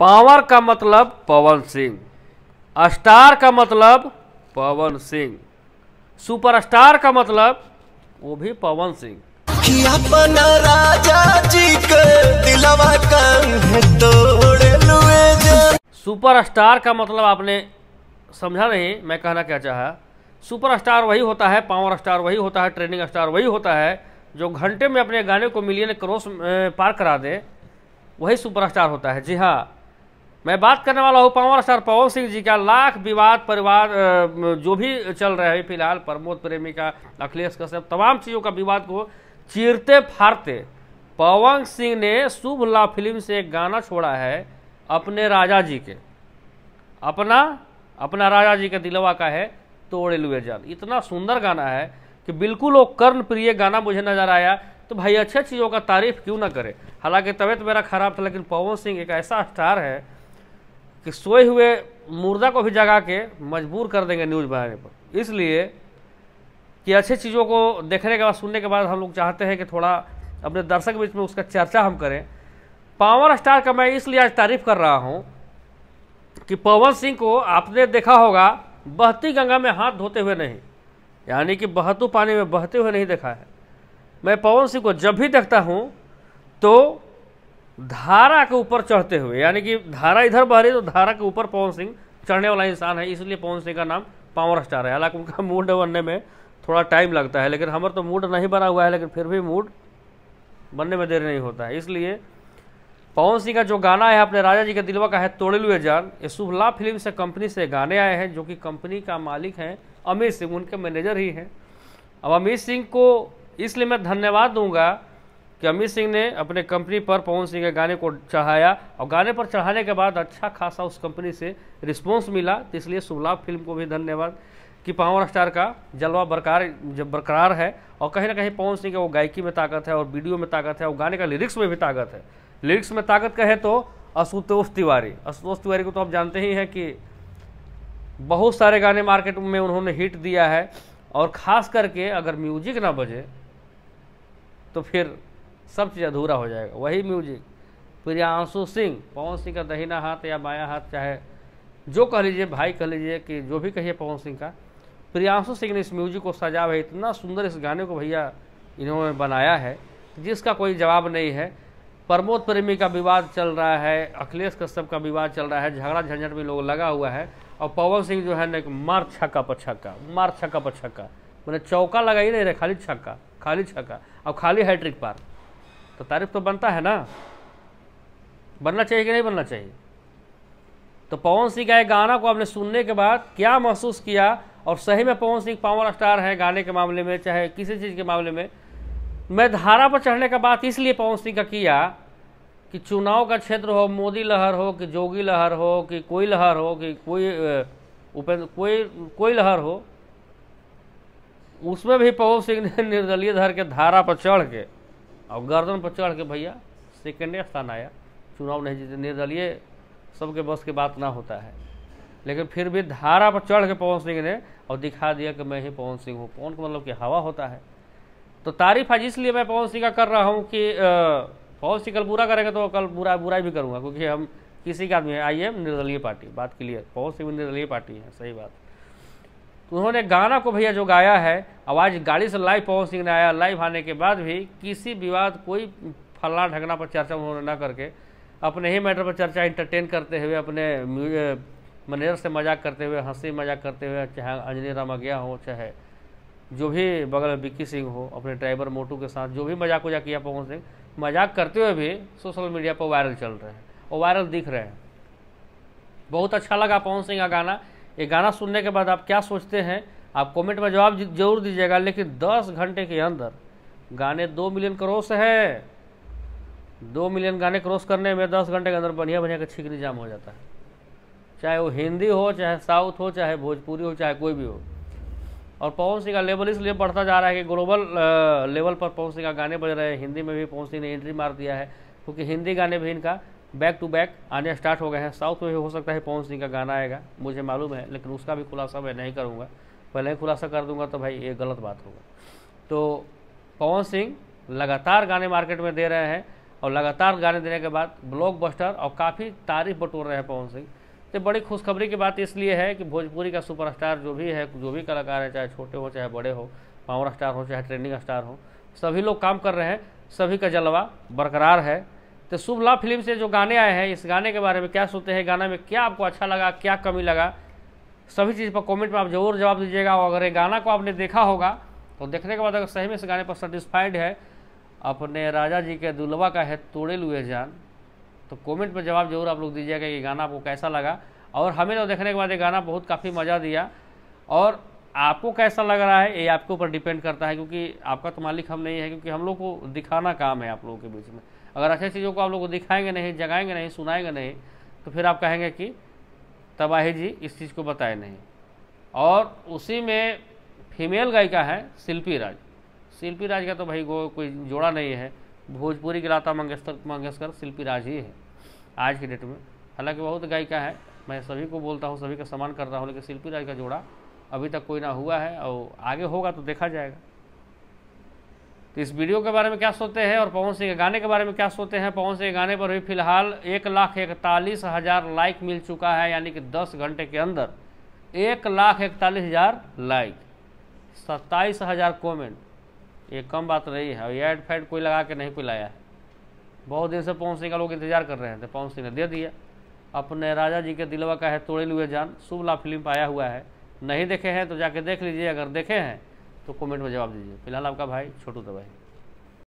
power का मतलब पवन Singh star का मतलब पवन सिंह सुपरस्टार का मतलब वो भी पवन सिंह अपना राजा जी सुपरस्टार का मतलब आपने समझा नहीं मैं कहना क्या सुपर सुपरस्टार वही होता है पावर स्टार वही होता है ट्रेनिंग स्टार वही होता है जो घंटे में अपने गाने को मिलियन क्रॉस पार करा दे वही सुपरस्टार होता है जी हाँ मैं बात करने वाला हूँ पंवर सर पवन सिंह जी का लाख विवाद परिवार जो भी चल रहे हैं फिलहाल प्रमोद प्रेमी का अखिलेश कश्यप तमाम चीज़ों का विवाद को चीरते फाड़ते पवन सिंह ने शुभ ला फिल्म से एक गाना छोड़ा है अपने राजा जी के अपना अपना राजा जी के दिलवा का है तोड़े लुए जान इतना सुंदर गाना है कि बिल्कुल वो कर्ण प्रिय गाना मुझे नज़र आया तो भाई अच्छे चीज़ों का तारीफ क्यों ना करे हालांकि तबीयत मेरा खराब था लेकिन पवन सिंह एक ऐसा स्टार है कि सोए हुए मुर्दा को भी जगा के मजबूर कर देंगे न्यूज़ बनाने पर इसलिए कि अच्छी चीज़ों को देखने के बाद सुनने के बाद हम लोग चाहते हैं कि थोड़ा अपने दर्शक बीच में उसका चर्चा हम करें पावर स्टार का मैं इसलिए आज तारीफ कर रहा हूँ कि पवन सिंह को आपने देखा होगा बहती गंगा में हाथ धोते हुए नहीं यानी कि बहतू पानी में बहते हुए नहीं देखा है मैं पवन सिंह को जब भी देखता हूँ तो धारा के ऊपर चढ़ते हुए यानी कि धारा इधर बह रही तो धारा के ऊपर पवन सिंह चढ़ने वाला इंसान है इसलिए पवन सिंह का नाम पावर स्टार है हालांकि उनका मूड बनने में थोड़ा टाइम लगता है लेकिन हमारा तो मूड नहीं बना हुआ है लेकिन फिर भी मूड बनने में देर नहीं होता है इसलिए पवन सिंह का जो गाना है अपने राजा जी के दिलवा का है तोड़े लुए जान ये शुभला फिल्म से कंपनी से गाने आए हैं जो कि कंपनी का मालिक हैं अमित सिंह उनके मैनेजर ही हैं अब अमित सिंह को इसलिए मैं धन्यवाद दूंगा कि अमित सिंह ने अपने कंपनी पर पवन सिंह के गाने को चढ़ाया और गाने पर चढ़ाने के बाद अच्छा खासा उस कंपनी से रिस्पॉन्स मिला तो इसलिए शुभलाभ फिल्म को भी धन्यवाद कि पावर स्टार का जलवा बरकार जब बरकरार है और कहीं ना कहीं पवन सिंह का वो गायकी में ताकत है और वीडियो में ताकत है और गाने का लिरिक्स में भी ताकत है लिरिक्स में ताकत कहे तो आशुतोष तिवारी आशुतोष तिवारी को तो आप जानते ही हैं कि बहुत सारे गाने मार्केट में उन्होंने हिट दिया है और ख़ास करके अगर म्यूजिक ना बजे तो फिर सब चीज़ अधूरा हो जाएगा वही म्यूजिक प्रियांशु सिंह पवन सिंह का दहीना हाथ या बाया हाथ चाहे जो कह लीजिए भाई कह लीजिए कि जो भी कहिए पवन सिंह का प्रियांशु सिंह ने इस म्यूजिक को सजा है इतना सुंदर इस गाने को भैया इन्होंने बनाया है जिसका कोई जवाब नहीं है प्रमोद प्रेमी का विवाद चल रहा है अखिलेश कश्यप का विवाद चल रहा है झगड़ा झंझट में लोग लगा हुआ है और पवन सिंह जो है ना मार छक्का पर छक्का मार छक्का पर छक्का मैंने चौका लगा ही नहीं रहे खाली छक्का खाली छक्का और खाली हैट्रिक पार तो तारीफ तो बनता है ना बनना चाहिए कि नहीं बनना चाहिए तो पवन सिंह का एक गाना को आपने सुनने के बाद क्या महसूस किया और सही में पवन सिंह पावर स्टार है गाने के मामले में चाहे किसी चीज़ के मामले में मैं धारा पर चढ़ने का बात इसलिए पवन सिंह का किया कि चुनाव का क्षेत्र हो मोदी लहर हो कि जोगी लहर हो कि कोई लहर हो कि कोई उपेंद्र कोई कोई लहर हो उसमें भी पवन सिंह ने निर्दलीय धर के धारा पर चढ़ के और गर्दन पर चढ़ के भैया सेकेंड स्थान आया चुनाव नहीं जीते निर्दलीय सबके बस की बात ना होता है लेकिन फिर भी धारा पर चढ़ के पवन सिंह ने और दिखा दिया कि मैं ही पवन सिंह हूँ पवन का मतलब कि हवा होता है तो तारीफ आज इसलिए मैं पवन सिंह का कर रहा हूँ कि पवन सिंह कल बुरा करेगा तो कल बुरा बुराई भी करूँगा क्योंकि हम किसी का आदमी है आई एम निर्दलीय पार्टी बात क्लियर पवन सिंह निर्दलीय पार्टी है सही बात तो उन्होंने गाना को भैया जो गाया है आवाज़ गाड़ी से लाइव पवन सिंह ने आया लाइव आने के बाद भी किसी विवाद कोई फलना ढगना पर चर्चा उन्होंने ना करके अपने ही मैटर पर चर्चा इंटरटेन करते हुए अपने मैनेजर से मजाक करते हुए हंसी मजाक करते हुए चाहे अंजनी गया हो चाहे जो भी बगल में बिक्की सिंह हो अपने ड्राइवर मोटू के साथ जो भी मजाक वजाक किया पवन सिंह मजाक करते हुए भी सोशल मीडिया पर वायरल चल रहे हैं और वायरल दिख रहे हैं बहुत अच्छा लगा पवन सिंह का गाना ये गाना सुनने के बाद आप क्या सोचते हैं आप कमेंट में जवाब जरूर दीजिएगा लेकिन 10 घंटे के अंदर गाने दो मिलियन क्रॉस है दो मिलियन गाने क्रॉस करने में दस घंटे के अंदर बढ़िया बढ़िया का छिकनी जाम हो जाता है चाहे वो हिंदी हो चाहे साउथ हो चाहे भोजपुरी हो चाहे कोई भी हो और पवन सिंह का लेवल इसलिए बढ़ता जा रहा है कि ग्लोबल लेवल पर पवन सिंह का गाने बज रहे हैं हिंदी में भी पवन सिंह ने एंट्री मार दिया है क्योंकि हिंदी गाने भी इनका बैक टू बैक आने स्टार्ट हो गए हैं साउथ में भी हो सकता है पवन सिंह का गाना आएगा मुझे मालूम है लेकिन उसका भी खुलासा मैं नहीं करूँगा पहले ही खुलासा कर दूंगा तो भाई ये गलत बात होगा तो पवन सिंह लगातार गाने मार्केट में दे रहे हैं और लगातार गाने देने के बाद ब्लॉकबस्टर और काफ़ी तारीफ बटोर रहे हैं पवन सिंह तो बड़ी खुशखबरी की बात इसलिए है कि भोजपुरी का सुपरस्टार जो भी है जो भी कलाकार है चाहे छोटे हो चाहे बड़े हो पावर स्टार हो चाहे ट्रेंडिंग स्टार हो सभी लोग काम कर रहे हैं सभी का जलवा बरकरार है तो शुभ लव फिल्म से जो गाने आए हैं इस गाने के बारे में क्या सुनते हैं गाना में क्या आपको अच्छा लगा क्या कमी लगा सभी चीज़ पर कमेंट में आप जरूर जवाब दीजिएगा और अगर ये गाना को आपने देखा होगा तो देखने के बाद अगर सही में इस गाने पर सेटिस्फाइड है अपने राजा जी के दुलवा का है तोड़े लुए जान तो कमेंट में जवाब जरूर आप लोग दीजिएगा कि गाना आपको कैसा लगा और हमें तो देखने के बाद ये गाना बहुत काफ़ी मज़ा दिया और आपको कैसा लग रहा है ये आपके ऊपर डिपेंड करता है क्योंकि आपका तो मालिक हम नहीं है क्योंकि हम लोग को दिखाना काम है आप लोगों के बीच में अगर अच्छी चीज़ों को आप लोग को दिखाएंगे नहीं जगाएंगे नहीं सुनाएंगे नहीं तो फिर आप कहेंगे कि तबाही जी इस चीज़ को बताए नहीं और उसी में फीमेल गायिका है शिल्पी राज शिल्पी राज का तो भाई को कोई जोड़ा नहीं है भोजपुरी की लाता मंगेशकर मंगेशकर शिल्पी राज ही है आज के डेट में हालांकि बहुत गायिका है मैं सभी को बोलता हूँ सभी का सम्मान करता हूँ लेकिन शिल्पी राज का जोड़ा अभी तक कोई ना हुआ है और आगे होगा तो देखा जाएगा तो इस वीडियो के बारे में क्या सोचते हैं और पवन सिंह के गाने के बारे में क्या सोचते हैं पवन सिंह के गाने पर भी फिलहाल एक लाख इकतालीस हज़ार लाइक मिल चुका है यानी कि दस घंटे के अंदर एक लाख इकतालीस हज़ार लाइक सत्ताईस हज़ार कॉमेंट ये कम बात नहीं है ये एड फैड कोई लगा के नहीं कोई लाया है बहुत दिन से पवन सिंह का लोग इंतजार कर रहे हैं तो पवन सिंह ने दे दिया अपने राजा जी के दिलवा का है तोड़े लुए जान शुभ लाभ फिल्म पाया आया हुआ है नहीं देखे हैं तो जाके देख लीजिए अगर देखे हैं तो कमेंट में जवाब दीजिए फिलहाल आपका भाई छोटू दवाई